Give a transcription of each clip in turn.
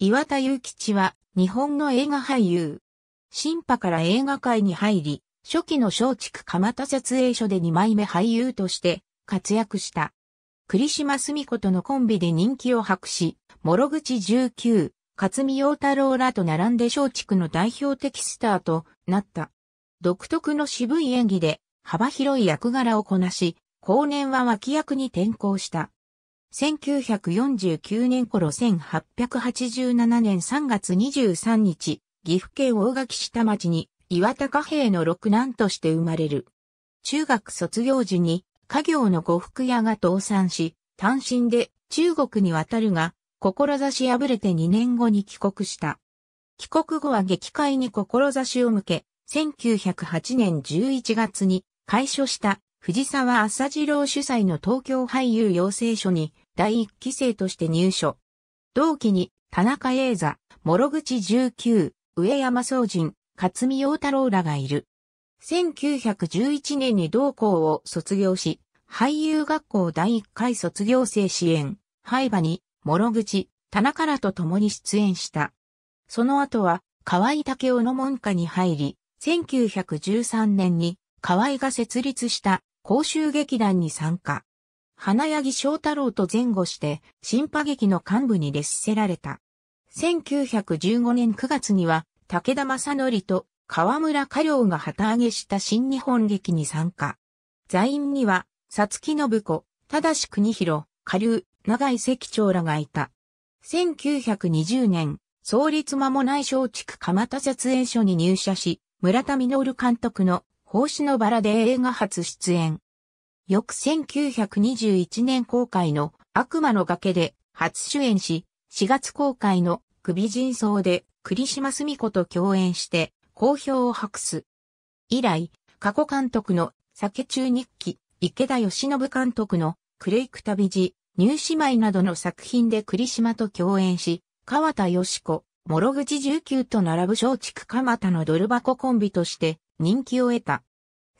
岩田祐吉は日本の映画俳優。新派から映画界に入り、初期の松竹蒲田撮影所で2枚目俳優として活躍した。栗島澄子とのコンビで人気を博し、諸口19、勝見陽太郎らと並んで松竹の代表的スターとなった。独特の渋い演技で幅広い役柄をこなし、後年は脇役に転向した。1949年頃1887年3月23日、岐阜県大垣下町に岩田貨幣の六男として生まれる。中学卒業時に家業の呉服屋が倒産し、単身で中国に渡るが、志破れて2年後に帰国した。帰国後は激界に志を向け、1908年11月に開所した藤沢朝次郎主催の東京俳優養成所に第一期生として入所。同期に、田中英座、諸口十九、上山総人、勝見陽太郎らがいる。1911年に同校を卒業し、俳優学校第1回卒業生支援、廃場に、諸口、田中らと共に出演した。その後は、河合武雄の門下に入り、1913年に河合が設立した公衆劇団に参加。花柳翔太郎と前後して、新派劇の幹部に列せられた。1915年9月には、武田正則と河村家良が旗揚げした新日本劇に参加。座員には、さつき信子、正し国広、下流、長井関長らがいた。1920年、創立間もない松竹蒲田撮影所に入社し、村田実監督の奉仕のバラで映画初出演。翌1921年公開の悪魔の崖で初主演し、4月公開の首人層で栗島澄子と共演して好評を博す。以来、過去監督の酒中日記、池田義信監督のクレイク旅路、ニュー姉妹などの作品で栗島と共演し、川田義子、諸口19と並ぶ松竹蒲田のドル箱コンビとして人気を得た。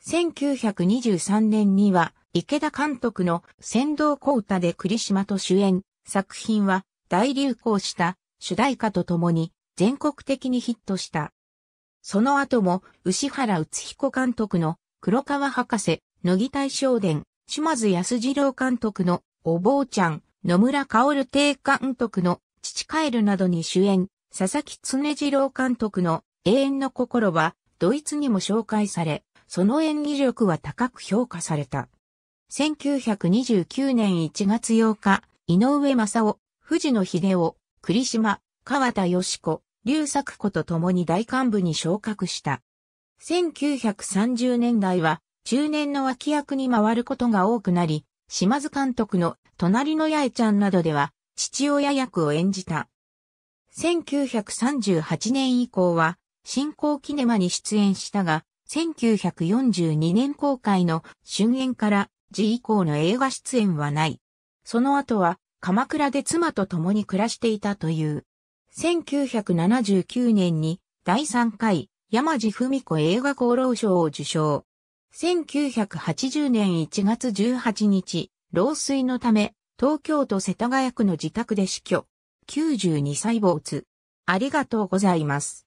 1923年には、池田監督の先導小唄で栗島と主演、作品は大流行した主題歌とともに全国的にヒットした。その後も、牛原宇彦監督の黒川博士、乃木大正伝、島津康二郎監督のお坊ちゃん、野村薫帝監督の父カエルなどに主演、佐々木常次郎監督の永遠の心は、ドイツにも紹介され、その演技力は高く評価された。1929年1月8日、井上正夫、藤野秀夫、栗島、川田義子、劉作子と共に大幹部に昇格した。1930年代は中年の脇役に回ることが多くなり、島津監督の隣の八重ちゃんなどでは父親役を演じた。1938年以降は新興キネマに出演したが、1942年公開の春演から時以降の映画出演はない。その後は鎌倉で妻と共に暮らしていたという。1979年に第3回山地文子映画功労賞を受賞。1980年1月18日、老衰のため、東京都世田谷区の自宅で死去。92歳没。ありがとうございます。